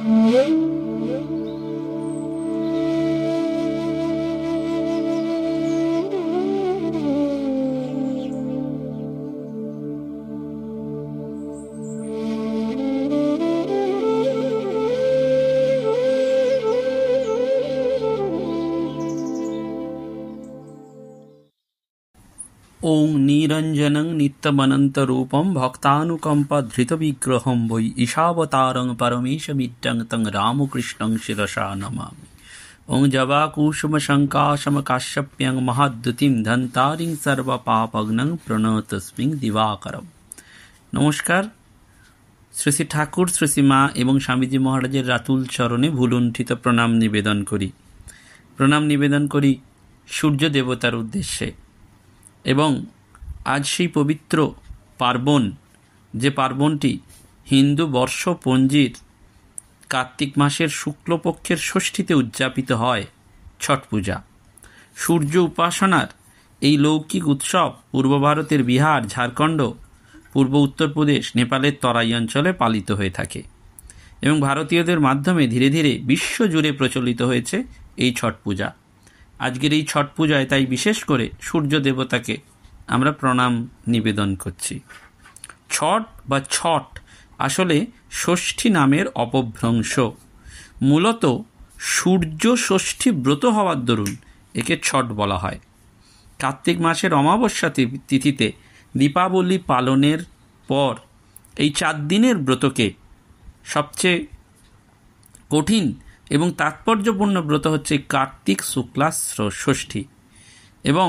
Mm-hmm. নিরঞ্জনং ধৃত বিগ্রহম বৈ ঈশাবতারং পরমেশমিত্যং তং রামকৃষ্ণং শিরসা নমামি ওং কাশ্যপ্যং মহাদ্যুতিং ধন্তারিং সর্বপাপগ্নং প্রণতস্মিং দিবাকরম নমস্কার শ্রী শ্রী ঠাকুর শ্রী শ্রীমা এবং স্বামীজি মহারাজের রাতুল চরণে ভুলুণ্ঠিত প্রণাম নিবেদন করি প্রণাম নিবেদন করি সূর্য দেবতার উদ্দেশ্যে এবং আজ সেই পবিত্র পার্বণ যে পার্বণটি হিন্দু বর্ষপঞ্জির কার্তিক মাসের শুক্লপক্ষের ষষ্ঠীতে উদযাপিত হয় ছট পূজা সূর্য উপাসনার এই লৌকিক উৎসব পূর্ব ভারতের বিহার ঝাড়খণ্ড পূর্ব উত্তরপ্রদেশ নেপালের তরাই অঞ্চলে পালিত হয়ে থাকে এবং ভারতীয়দের মাধ্যমে ধীরে ধীরে বিশ্বজুড়ে প্রচলিত হয়েছে এই ছট পূজা আজকের এই ছট পূজায় তাই বিশেষ করে সূর্য দেবতাকে আমরা প্রণাম নিবেদন করছি ছট বা ছট আসলে ষষ্ঠী নামের অপভ্রংশ মূলত সূর্য ষষ্ঠী ব্রত হওয়ার দরুন একে ছট বলা হয় কার্তিক মাসের অমাবস্যা তিথিতে দীপাবলি পালনের পর এই চার দিনের ব্রতকে সবচেয়ে কঠিন এবং তাৎপর্যপূর্ণ ব্রত হচ্ছে কার্তিক শুক্লা ষষ্ঠী এবং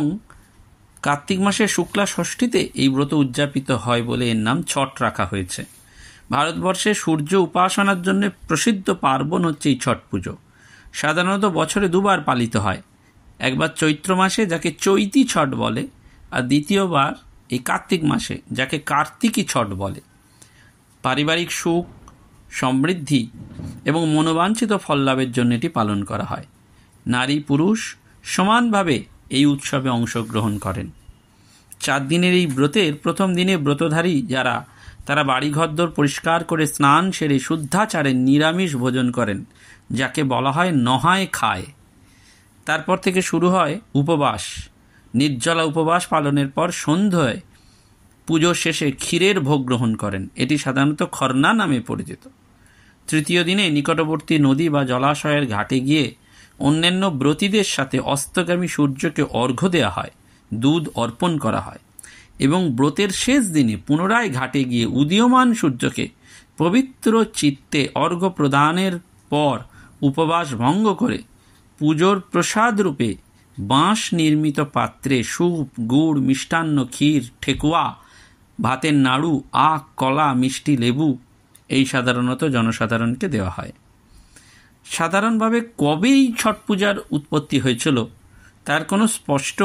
কার্তিক মাসের শুক্লা ষষ্ঠীতে এই ব্রত উদযাপিত হয় বলে এর নাম ছট রাখা হয়েছে ভারতবর্ষে সূর্য উপাসনার জন্য প্রসিদ্ধ পার্বণ হচ্ছে এই ছট পুজো সাধারণত বছরে দুবার পালিত হয় একবার চৈত্র মাসে যাকে চৈতি ছট বলে আর দ্বিতীয়বার এই কার্তিক মাসে যাকে কার্তিকী ছট বলে পারিবারিক সুখ সমৃদ্ধি এবং মনোবাঞ্ছিত ফল লাভের জন্য এটি পালন করা হয় নারী পুরুষ সমানভাবে এই উৎসবে অংশগ্রহণ করেন চার দিনের এই ব্রতের প্রথম দিনে ব্রতধারী যারা তারা বাড়িঘরদোর পরিষ্কার করে স্নান সেরে শুদ্ধাচারে নিরামিষ ভোজন করেন যাকে বলা হয় নহায় খায় তারপর থেকে শুরু হয় উপবাস নির্জলা উপবাস পালনের পর সন্ধ্যায় পুজো শেষে ক্ষীরের ভোগ গ্রহণ করেন এটি সাধারণত খর্না নামে পরিচিত তৃতীয় দিনে নিকটবর্তী নদী বা জলাশয়ের ঘাটে গিয়ে অন্যান্য ব্রতীদের সাথে অস্তগামী সূর্যকে অর্ঘ্য দেয়া হয় দুধ অর্পণ করা হয় এবং ব্রতের শেষ দিনে পুনরায় ঘাটে গিয়ে উদীয়মান সূর্যকে পবিত্র চিত্তে অর্ঘ্য প্রদানের পর উপবাস ভঙ্গ করে পুজোর প্রসাদ রূপে বাঁশ নির্মিত পাত্রে সুপ গুড় মিষ্টান্ন ক্ষীর ঠেকুয়া ভাতের নাড়ু আখ কলা মিষ্টি লেবু এই সাধারণত জনসাধারণকে দেওয়া হয় সাধারণভাবে কবে এই ছট পূজার উৎপত্তি হয়েছিল তার কোনো স্পষ্ট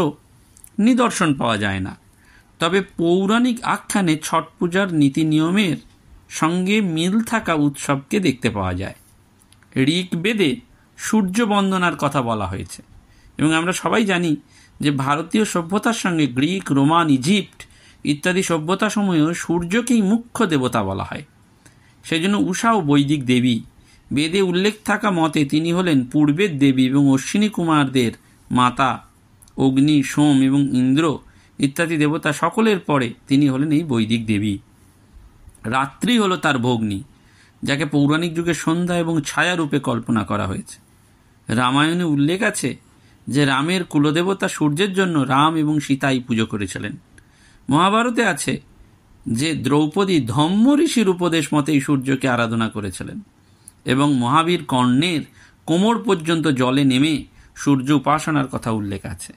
নিদর্শন পাওয়া যায় না তবে পৌরাণিক আখ্যানে ছট পূজার নীতি নিয়মের সঙ্গে মিল থাকা উৎসবকে দেখতে পাওয়া যায় বেদে সূর্য বন্দনার কথা বলা হয়েছে এবং আমরা সবাই জানি যে ভারতীয় সভ্যতার সঙ্গে গ্রিক রোমান ইজিপ্ট ইত্যাদি সভ্যতা সময়েও সূর্যকেই মুখ্য দেবতা বলা হয় জন্য উষা ও বৈদিক দেবী বেদে উল্লেখ থাকা মতে তিনি হলেন পূর্বের দেবী এবং অশ্বিনী কুমারদের মাতা অগ্নি সোম এবং ইন্দ্র ইত্যাদি দেবতা সকলের পরে তিনি হলেন এই বৈদিক দেবী রাত্রি হলো তার ভগ্নী যাকে পৌরাণিক যুগে সন্ধ্যা এবং ছায়া রূপে কল্পনা করা হয়েছে রামায়ণে উল্লেখ আছে যে রামের কুলদেবতা সূর্যের জন্য রাম এবং সীতাই পুজো করেছিলেন মহাভারতে আছে যে দ্রৌপদী ধম্ম ঋষির উপদেশ মতেই সূর্যকে আরাধনা করেছিলেন এবং মহাবীর কর্ণের কোমর পর্যন্ত জলে নেমে সূর্য উপাসনার কথা উল্লেখ আছে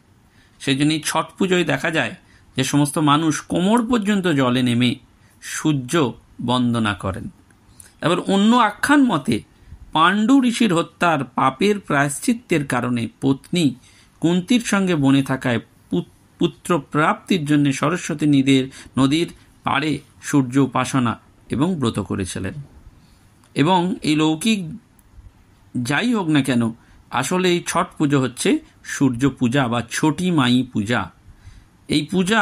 সেই জন্যই ছট পুজোয় দেখা যায় যে সমস্ত মানুষ কোমর পর্যন্ত জলে নেমে সূর্য বন্দনা করেন এবার অন্য আখ্যান মতে পাণ্ডু ঋষির হত্যার পাপের প্রায়শ্চিত্তের কারণে পত্নী কুন্তির সঙ্গে বনে থাকায় পুত্র প্রাপ্তির জন্য সরস্বতী নিদের নদীর পাড়ে সূর্য উপাসনা এবং ব্রত করেছিলেন এবং এই লৌকিক যাই হোক না কেন আসলে এই ছট পুজো হচ্ছে সূর্য পূজা বা ছোটি মাই পূজা এই পূজা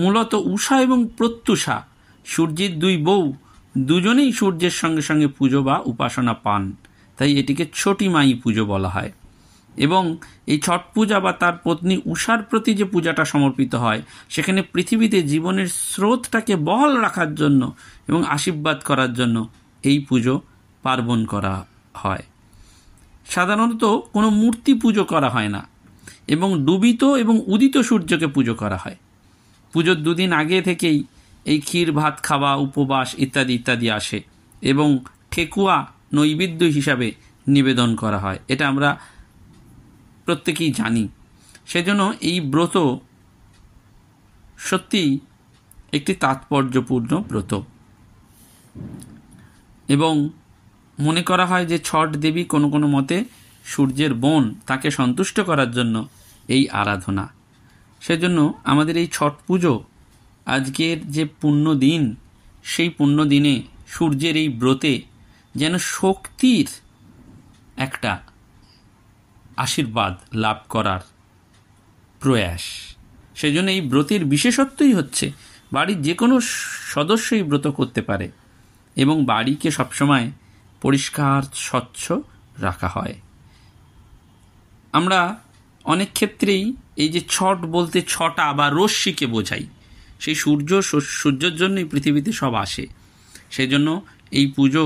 মূলত উষা এবং প্রত্যুষা সূর্যের দুই বউ দুজনেই সূর্যের সঙ্গে সঙ্গে পুজো বা উপাসনা পান তাই এটিকে ছোটি মাই পুজো বলা হয় এবং এই ছট পূজা বা তার পত্নী উষার প্রতি যে পূজাটা সমর্পিত হয় সেখানে পৃথিবীতে জীবনের স্রোতটাকে বহল রাখার জন্য এবং আশীর্বাদ করার জন্য এই পুজো পার্বণ করা হয় সাধারণত কোনো মূর্তি পুজো করা হয় না এবং ডুবিত এবং উদিত সূর্যকে পুজো করা হয় পুজোর দুদিন আগে থেকেই এই ক্ষীর ভাত খাওয়া উপবাস ইত্যাদি ইত্যাদি আসে এবং ঠেকুয়া নৈবেদ্য হিসাবে নিবেদন করা হয় এটা আমরা প্রত্যেকেই জানি সেজন্য এই ব্রত সত্যিই একটি তাৎপর্যপূর্ণ ব্রত এবং মনে করা হয় যে ছট দেবী কোনো কোনো মতে সূর্যের বোন তাকে সন্তুষ্ট করার জন্য এই আরাধনা সেজন্য আমাদের এই ছট পুজো আজকের যে পুণ্য দিন সেই পুণ্য দিনে সূর্যের এই ব্রতে যেন শক্তির একটা আশীর্বাদ লাভ করার প্রয়াস সেজন্য এই ব্রতের বিশেষত্বই হচ্ছে বাড়ির যে কোনো সদস্যই ব্রত করতে পারে এবং বাড়িকে সবসময় পরিষ্কার স্বচ্ছ রাখা হয় আমরা অনেক ক্ষেত্রেই এই যে ছট বলতে ছটা বা রশ্মিকে বোঝাই সেই সূর্য সূর্যের জন্যই পৃথিবীতে সব আসে সেই জন্য এই পুজো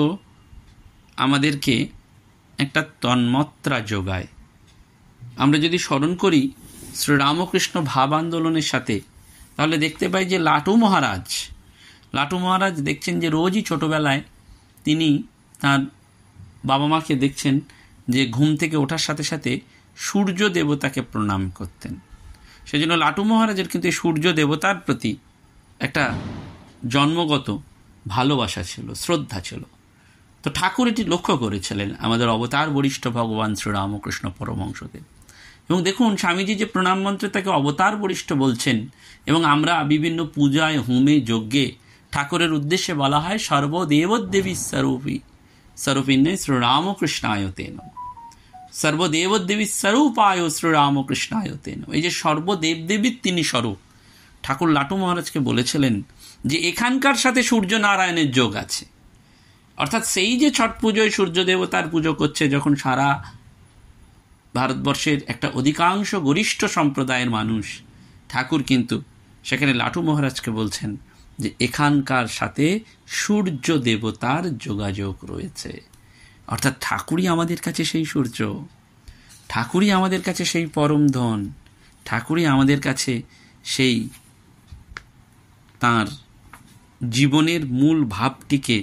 আমাদেরকে একটা তন্মাত্রা যোগায় আমরা যদি স্মরণ করি শ্রীরামকৃষ্ণ ভাব আন্দোলনের সাথে তাহলে দেখতে পাই যে লাটু মহারাজ লাটু মহারাজ দেখছেন যে রোজই ছোটোবেলায় তিনি তার বাবা মাকে দেখছেন যে ঘুম থেকে ওঠার সাথে সাথে সূর্য দেবতাকে প্রণাম করতেন সেজন্য লাটু মহারাজের কিন্তু এই সূর্য দেবতার প্রতি একটা জন্মগত ভালোবাসা ছিল শ্রদ্ধা ছিল তো ঠাকুর এটি লক্ষ্য করেছিলেন আমাদের অবতার বরিষ্ঠ ভগবান শ্রীরামকৃষ্ণ পরমহংসদেব এবং দেখুন স্বামীজি যে প্রণাম মন্ত্রে তাকে অবতার বরিষ্ঠ বলছেন এবং আমরা বিভিন্ন পূজায় হোমে যজ্ঞে ঠাকুরের উদ্দেশ্যে বলা হয় সর্বদেবদেবী স্বরূপী স্বরূপিণে শ্রীরামকৃষ্ণায়তেন সর্বদেবদেবী স্বরূপায় শ্রীরামকৃষ্ণায়তেন এই যে সর্বদেবদেবীর তিনি স্বরূপ ঠাকুর লাটু মহারাজকে বলেছিলেন যে এখানকার সাথে সূর্য নারায়ণের যোগ আছে অর্থাৎ সেই যে ছট পুজোয় সূর্য দেবতার পুজো করছে যখন সারা ভারতবর্ষের একটা অধিকাংশ গরিষ্ঠ সম্প্রদায়ের মানুষ ঠাকুর কিন্তু সেখানে লাটু মহারাজকে বলছেন যে এখানকার সাথে সূর্য দেবতার যোগাযোগ রয়েছে অর্থাৎ ঠাকুরই আমাদের কাছে সেই সূর্য ঠাকুরই আমাদের কাছে সেই পরম ধন ঠাকুরই আমাদের কাছে সেই তার জীবনের মূল ভাবটিকে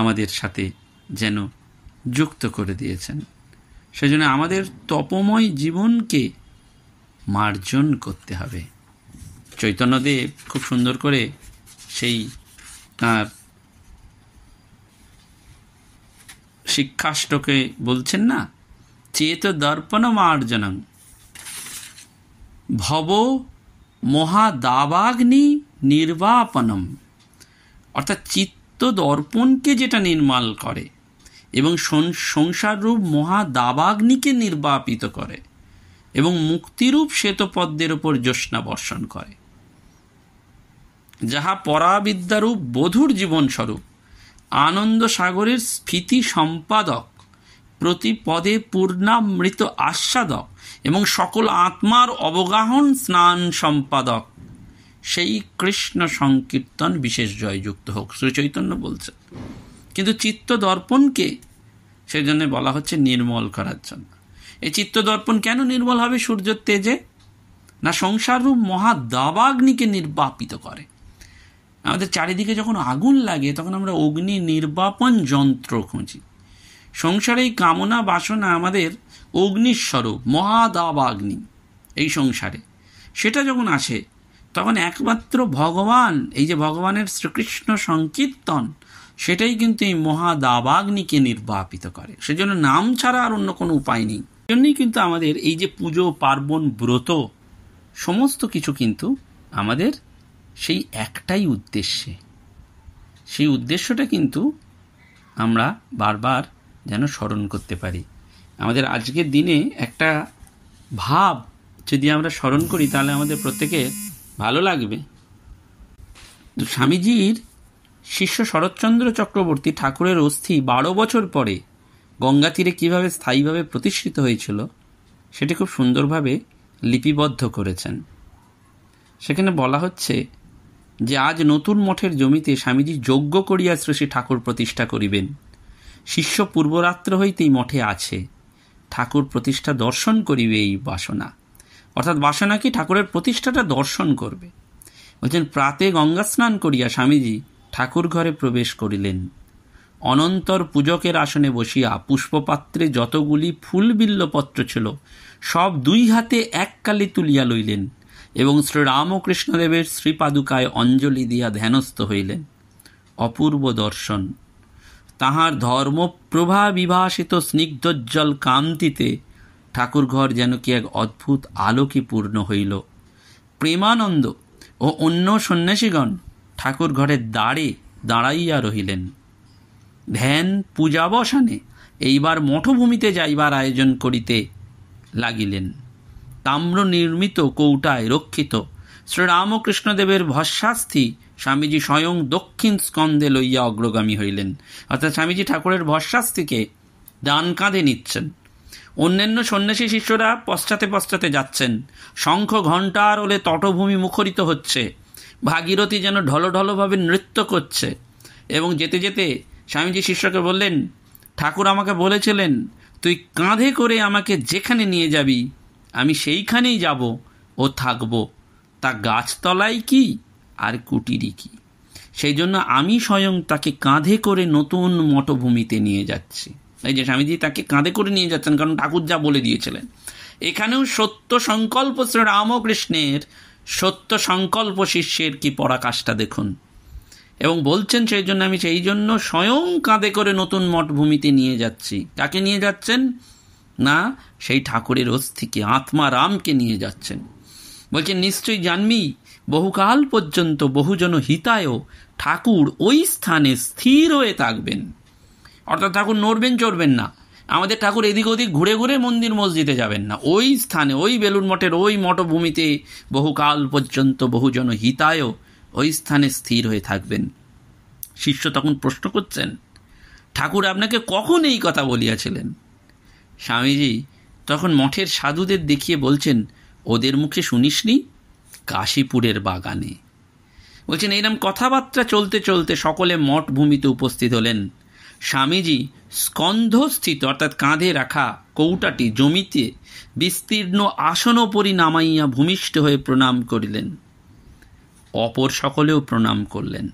আমাদের সাথে যেন যুক্ত করে দিয়েছেন সেজন্য আমাদের তপময় জীবনকে মার্জন করতে হবে চৈতন্যদেব খুব সুন্দর করে সেই তার শিক্ষাষ্টকে বলছেন না চেত দর্পণ মার্জনং ভব মহাদাবাগ্নি নির্বাপনম অর্থাৎ চিত্ত দর্পণকে যেটা নির্মাল করে এবং সংসাররূপ মহাদাবাগ্নিকে নির্বাপিত করে এবং মুক্তিরূপ শ্বেতপদ্মের ওপর জ্যোৎস্না বর্ষণ করে যাহা পরাবিদ্যারূপ বধুর জীবনস্বরূপ আনন্দ সাগরের স্ফীতি সম্পাদক প্রতি পদে পূর্ণামৃত আস্বাদক এবং সকল আত্মার অবগাহন স্নান সম্পাদক সেই কৃষ্ণ সংকীর্তন বিশেষ জয়যুক্ত হোক শ্রীচৈতন্য বলছে কিন্তু চিত্ত দর্পণকে সেই জন্য বলা হচ্ছে নির্মল করার জন্য এই চিত্ত দর্পণ কেন নির্মল হবে সূর্যের তেজে না সংসাররূপ মহা দাবাগ্নিকে নির্বাপিত করে আমাদের চারিদিকে যখন আগুন লাগে তখন আমরা অগ্নি নির্বাপন যন্ত্র খুঁজি সংসারে এই কামনা বাসনা আমাদের অগ্নিস্বরূপ মহাদাবাগ্নি এই সংসারে সেটা যখন আসে তখন একমাত্র ভগবান এই যে ভগবানের শ্রীকৃষ্ণ সংকীর্তন সেটাই কিন্তু এই মহাদাবাগ্নিকে নির্বাপিত করে সেজন্য নাম ছাড়া আর অন্য কোনো উপায় নেই জন্যই কিন্তু আমাদের এই যে পুজো পার্বণ ব্রত সমস্ত কিছু কিন্তু আমাদের সেই একটাই উদ্দেশ্যে সেই উদ্দেশ্যটা কিন্তু আমরা বারবার যেন স্মরণ করতে পারি আমাদের আজকের দিনে একটা ভাব যদি আমরা স্মরণ করি তাহলে আমাদের প্রত্যেকে ভালো লাগবে তো স্বামীজির শিষ্য শরৎচন্দ্র চক্রবর্তী ঠাকুরের অস্থি বারো বছর পরে গঙ্গা তীরে কীভাবে স্থায়ীভাবে প্রতিষ্ঠিত হয়েছিল সেটি খুব সুন্দরভাবে লিপিবদ্ধ করেছেন সেখানে বলা হচ্ছে যে আজ নতুন মঠের জমিতে স্বামীজি যজ্ঞ করিয়া শ্রেষী ঠাকুর প্রতিষ্ঠা করিবেন শিষ্য পূর্বরাত্র হইতেই মঠে আছে ঠাকুর প্রতিষ্ঠা দর্শন করিবে এই বাসনা অর্থাৎ বাসনা কি ঠাকুরের প্রতিষ্ঠাটা দর্শন করবে বলছেন প্রাতে গঙ্গা স্নান করিয়া স্বামীজি ঠাকুর ঘরে প্রবেশ করিলেন অনন্তর পূজকের আসনে বসিয়া পুষ্পপাত্রে যতগুলি ফুল বিল্লপত্র ছিল সব দুই হাতে এককালে তুলিয়া লইলেন এবং শ্রীরামকৃষ্ণদেবের শ্রীপাদুকায় অঞ্জলি দিয়া ধ্যানস্থ হইলেন অপূর্ব দর্শন তাহার ধর্মপ্রভা বিভাসিত স্নিগ্ধোজ্জ্বল কান্তিতে ঠাকুরঘর যেন কি এক অদ্ভুত আলোকে পূর্ণ হইল প্রেমানন্দ ও অন্য সন্ন্যাসীগণ ঠাকুর ঘরের দাঁড়ে দাঁড়াইয়া রহিলেন ধ্যান পূজাবসানে এইবার মঠভূমিতে যাইবার আয়োজন করিতে লাগিলেন তাম্র নির্মিত কৌটায় রক্ষিত শ্রীরামকৃষ্ণদেবের ভস্মাস্থি স্বামীজি স্বয়ং দক্ষিণ স্কন্ধে লইয়া অগ্রগামী হইলেন অর্থাৎ স্বামীজি ঠাকুরের ভস্মাস্থিকে ডান কাঁধে নিচ্ছেন অন্যান্য সন্ন্যাসী শিষ্যরা পশ্চাতে পশ্চাতে যাচ্ছেন শঙ্খ ঘণ্টার ওলে তটভূমি মুখরিত হচ্ছে ভাগীরথী যেন ঢলঢলভাবে নৃত্য করছে এবং যেতে যেতে স্বামীজি শিষ্যকে বললেন ঠাকুর আমাকে বলেছিলেন তুই কাঁধে করে আমাকে যেখানে নিয়ে যাবি আমি সেইখানেই যাব ও থাকব তা গাছতলাই কি আর কুটিরই কি সেই জন্য আমি স্বয়ং তাকে কাঁধে করে নতুন মঠভূমিতে নিয়ে যাচ্ছি এই যে স্বামীজি তাকে কাঁধে করে নিয়ে যাচ্ছেন কারণ ঠাকুর যা বলে দিয়েছিলেন এখানেও সত্য সংকল্প শ্রী রামকৃষ্ণের সত্য সংকল্প শিষ্যের কি পরাকাষ্ঠা দেখুন এবং বলছেন সেই জন্য আমি সেই জন্য স্বয়ং কাঁধে করে নতুন মঠভূমিতে নিয়ে যাচ্ছি কাকে নিয়ে যাচ্ছেন না সেই ঠাকুরের অস্থিকে আত্মা রামকে নিয়ে যাচ্ছেন বলছেন নিশ্চয়ই জানবি বহুকাল পর্যন্ত বহুজন হিতায়ও ঠাকুর ওই স্থানে স্থির হয়ে থাকবেন অর্থাৎ ঠাকুর নড়বেন চড়বেন না আমাদের ঠাকুর এদিক ওদিক ঘুরে ঘুরে মন্দির মসজিদে যাবেন না ওই স্থানে ওই বেলুন মঠের ওই মঠভূমিতে বহুকাল পর্যন্ত বহুজন হিতায়ও ওই স্থানে স্থির হয়ে থাকবেন শিষ্য তখন প্রশ্ন করছেন ঠাকুর আপনাকে কখন এই কথা বলিয়াছিলেন স্বামীজি তখন মঠের সাধুদের দেখিয়ে বলছেন ওদের মুখে শুনিসনি কাশীপুরের বাগানে বলছেন এইরকম কথাবার্তা চলতে চলতে সকলে মঠ ভূমিতে উপস্থিত হলেন স্বামীজি স্কন্ধস্থিত অর্থাৎ কাঁধে রাখা কৌটাটি জমিতে বিস্তীর্ণ আসন পরি নামাইয়া ভূমিষ্ঠ হয়ে প্রণাম করিলেন অপর সকলেও প্রণাম করলেন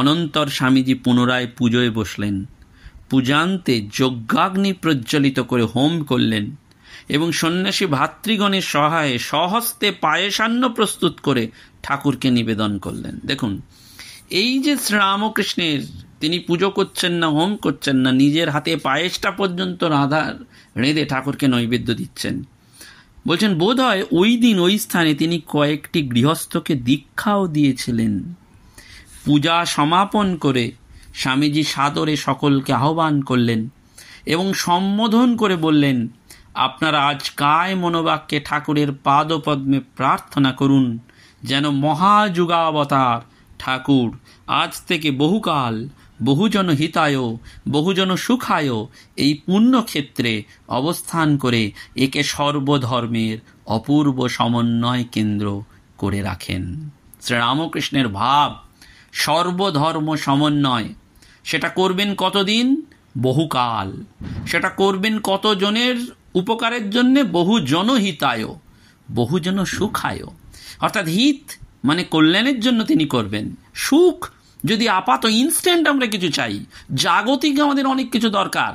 অনন্তর স্বামীজি পুনরায় পুজোয় বসলেন পূজান্তে যজ্ঞাগ্নি প্রজ্বলিত করে হোম করলেন এবং সন্ন্যাসী ভাতৃগণের সহায়ে সহস্তে পায়েসান্ন প্রস্তুত করে ঠাকুরকে নিবেদন করলেন দেখুন এই যে শ্রীরামকৃষ্ণের তিনি পুজো করছেন না হোম করছেন না নিজের হাতে পায়েসটা পর্যন্ত রাধার রেঁধে ঠাকুরকে নৈবেদ্য দিচ্ছেন বলছেন বোধ হয় ওই দিন ওই স্থানে তিনি কয়েকটি গৃহস্থকে দীক্ষাও দিয়েছিলেন পূজা সমাপন করে স্বামীজি সাদরে সকলকে আহ্বান করলেন এবং সম্বোধন করে বললেন আপনারা আজ কায় মনোবাক্যে ঠাকুরের পাদপদ্মে প্রার্থনা করুন যেন মহাযুগাবতার ঠাকুর আজ থেকে বহুকাল বহুজন হিতায় বহুজন সুখায় এই পুণ্যক্ষেত্রে অবস্থান করে একে সর্বধর্মের অপূর্ব সমন্বয় কেন্দ্র করে রাখেন শ্রীরামকৃষ্ণের ভাব সর্বধর্ম সমন্বয় সেটা করবেন কতদিন বহুকাল সেটা করবেন কতজনের উপকারের জন্যে বহু জনহিতায় বহুজন সুখায় অর্থাৎ হিত মানে কল্যাণের জন্য তিনি করবেন সুখ যদি আপাত ইনস্ট্যান্ট আমরা কিছু চাই জাগতিক আমাদের অনেক কিছু দরকার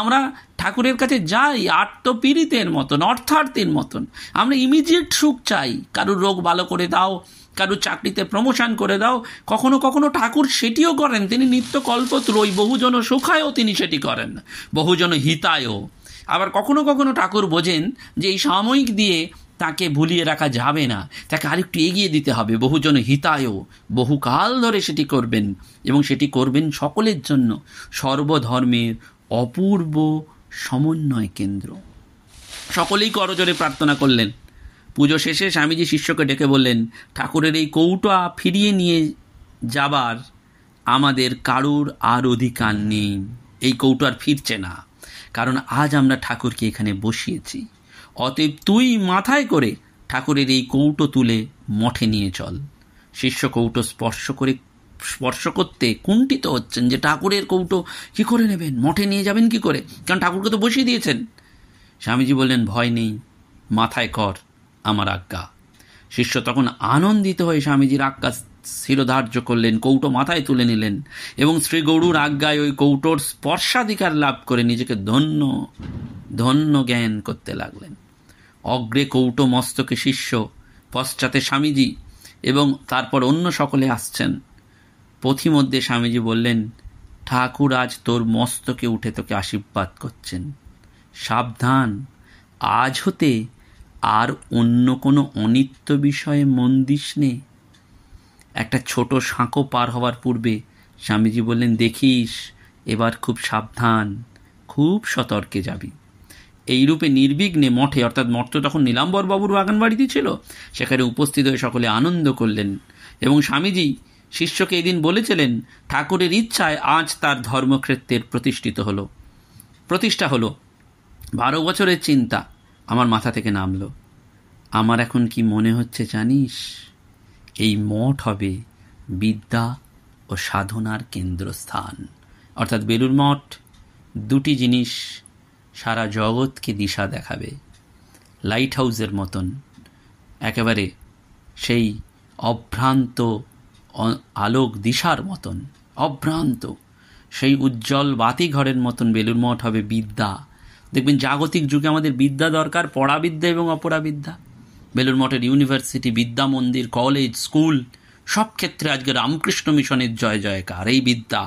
আমরা ঠাকুরের কাছে যাই আত্মপীড়িতের মতন অর্থার্থীর মতন আমরা ইমিডিয়েট সুখ চাই কারোর রোগ ভালো করে দাও কারো চাকরিতে প্রমোশন করে দাও কখনো কখনো ঠাকুর সেটিও করেন তিনি নিত্য নিত্যকল্পত্রই বহুজন সুখায়ও তিনি সেটি করেন বহুজন হিতায়ও আবার কখনো কখনো ঠাকুর বোঝেন যে এই সাময়িক দিয়ে তাকে ভুলিয়ে রাখা যাবে না তাকে আরেকটু এগিয়ে দিতে হবে বহুজন হিতায়ও বহুকাল ধরে সেটি করবেন এবং সেটি করবেন সকলের জন্য সর্বধর্মের অপূর্ব সমন্বয় কেন্দ্র সকলেই করজোরে প্রার্থনা করলেন পুজো শেষে স্বামীজি শিষ্যকে ডেকে বললেন ঠাকুরের এই কৌটা ফিরিয়ে নিয়ে যাবার আমাদের কারুর আর অধিকার নেই এই কৌটো আর ফিরছে না কারণ আজ আমরা ঠাকুরকে এখানে বসিয়েছি অতএব তুই মাথায় করে ঠাকুরের এই কৌটো তুলে মঠে নিয়ে চল শিষ্য কৌটো স্পর্শ করে স্পর্শ করতে কুণ্ঠিত হচ্ছেন যে ঠাকুরের কৌটো কি করে নেবেন মঠে নিয়ে যাবেন কি করে কারণ ঠাকুরকে তো বসিয়ে দিয়েছেন স্বামীজি বললেন ভয় নেই মাথায় কর আমার আজ্ঞা শিষ্য তখন আনন্দিত হয়ে স্বামীজির আজ্ঞা শিরধার্য করলেন কৌটো মাথায় তুলে নিলেন এবং শ্রী গৌরুর আজ্ঞায় ওই কৌটোর স্পর্শাধিকার লাভ করে নিজেকে ধন্য ধন্য জ্ঞান করতে লাগলেন অগ্রে কৌটো মস্তকে শিষ্য পশ্চাতে স্বামীজি এবং তারপর অন্য সকলে আসছেন পথিমধ্যে স্বামীজি বললেন ঠাকুর আজ তোর মস্তকে উঠে তোকে আশীর্বাদ করছেন সাবধান আজ হতে আর অন্য কোনো অনিত্য বিষয়ে মন দিস নে একটা ছোট সাঁকো পার হওয়ার পূর্বে স্বামীজি বললেন দেখিস এবার খুব সাবধান খুব সতর্কে যাবি এইরূপে নির্বিঘ্নে মঠে অর্থাৎ মঠ তো তখন নীলাম্বরবাবুর বাগান বাড়িতে ছিল সেখানে উপস্থিত হয়ে সকলে আনন্দ করলেন এবং স্বামীজি শিষ্যকে এদিন বলেছিলেন ঠাকুরের ইচ্ছায় আজ তার ধর্মক্ষেত্রের প্রতিষ্ঠিত হলো প্রতিষ্ঠা হলো বারো বছরের চিন্তা আমার মাথা থেকে নামল আমার এখন কি মনে হচ্ছে জানিস এই মঠ হবে বিদ্যা ও সাধনার কেন্দ্রস্থান অর্থাৎ বেলুর মঠ দুটি জিনিস সারা জগৎকে দিশা দেখাবে লাইট হাউসের মতন একেবারে সেই অভ্রান্ত আলোক দিশার মতন অভ্রান্ত সেই উজ্জ্বল বাতিঘরের মতন বেলুর মঠ হবে বিদ্যা দেখবেন জাগতিক যুগে আমাদের বিদ্যা দরকার পড়াবিদ্যা এবং অপরাবিদ্যা বেলুর মঠের ইউনিভার্সিটি বিদ্যা মন্দির কলেজ স্কুল সব ক্ষেত্রে আজকে রামকৃষ্ণ মিশনের জয় জয়কার এই বিদ্যা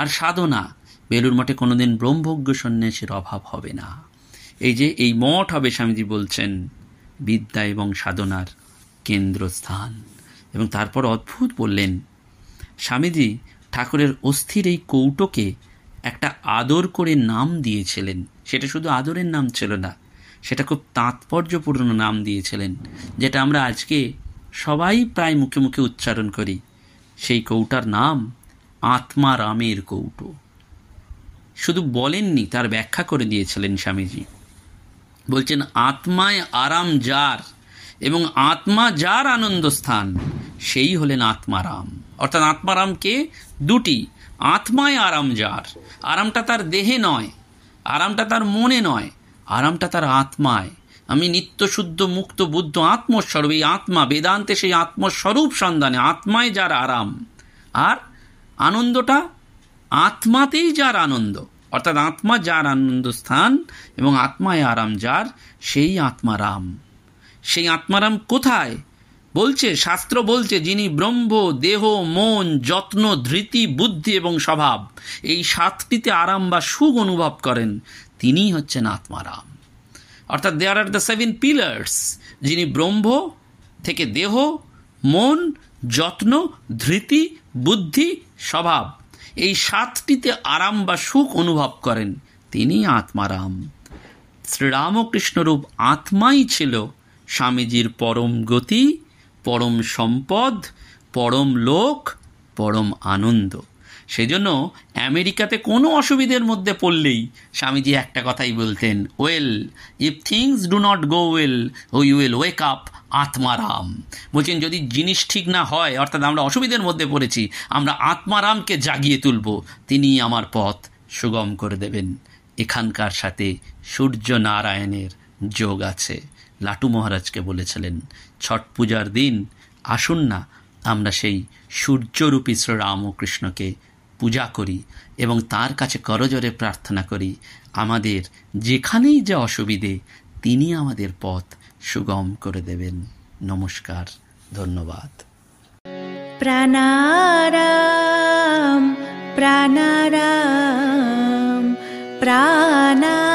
আর সাধনা বেলুর মঠে কোনোদিন ব্রহ্মজ্ঞ সন্ন্যাসের অভাব হবে না এই যে এই মঠ হবে স্বামীজি বলছেন বিদ্যা এবং সাধনার কেন্দ্রস্থান এবং তারপর অদ্ভুত বললেন স্বামীজি ঠাকুরের অস্থির এই কৌটোকে একটা আদর করে নাম দিয়েছিলেন সেটা শুধু আদরের নাম ছিল না সেটা খুব তাৎপর্যপূর্ণ নাম দিয়েছিলেন যেটা আমরা আজকে সবাই প্রায় মুখে মুখে উচ্চারণ করি সেই কৌটার নাম আত্মারামের কৌটো শুধু বলেননি তার ব্যাখ্যা করে দিয়েছিলেন স্বামীজি বলছেন আত্মায় আরাম যার এবং আত্মা যার আনন্দস্থান সেই হলেন আত্মারাম অর্থাৎ আত্মারামকে দুটি আত্মায় আরাম যার আরামটা তার দেহে নয় আরামটা তার মনে নয় আরামটা তার আত্মায় আমি নিত্যশুদ্ধ মুক্ত বুদ্ধ আত্মস্বরূপ এই আত্মা বেদান্তে সেই আত্মস্বরূপ সন্ধানে আত্মায় যার আরাম আর আনন্দটা আত্মাতেই যার আনন্দ অর্থাৎ আত্মা যার আনন্দ স্থান এবং আত্মায় আরাম যার সেই আত্মারাম সেই আত্মারাম কোথায় বলছে শাস্ত্র বলছে যিনি ব্রহ্ম দেহ মন যত্ন ধৃতি বুদ্ধি এবং স্বভাব এই সাতটিতে আরাম বা সুখ অনুভব করেন তিনিই হচ্ছেন আত্মারাম অর্থাৎ there are the seven pillars যিনি ব্রহ্ম থেকে দেহ মন যত্ন ধৃতি বুদ্ধি স্বভাব এই সাতটিতে আরাম বা সুখ অনুভব করেন তিনি আত্মারাম শ্রীরামকৃষ্ণরূপ আত্মাই ছিল স্বামীজির পরম গতি পরম সম্পদ পরম লোক পরম আনন্দ সেজন্য আমেরিকাতে কোনো অসুবিধের মধ্যে পড়লেই স্বামীজি একটা কথাই বলতেন well if things do not go well we will wake up আত্মারাম বলছেন যদি জিনিস ঠিক না হয় অর্থাৎ আমরা অসুবিধের মধ্যে পড়েছি আমরা আত্মারামকে জাগিয়ে তুলব তিনি আমার পথ সুগম করে দেবেন এখানকার সাথে সূর্য নারায়ণের যোগ আছে লাটু মহারাজকে বলেছিলেন ছট পূজার দিন আসুন না আমরা সেই সূর্যরূপী শ্রীরামকৃষ্ণকে পূজা করি এবং তার কাছে করজোরে প্রার্থনা করি আমাদের যেখানেই যা অসুবিধে তিনি আমাদের পথ সুগম করে দেবেন নমস্কার ধন্যবাদ প্রাণারাম প্রাণারাম প্রাণা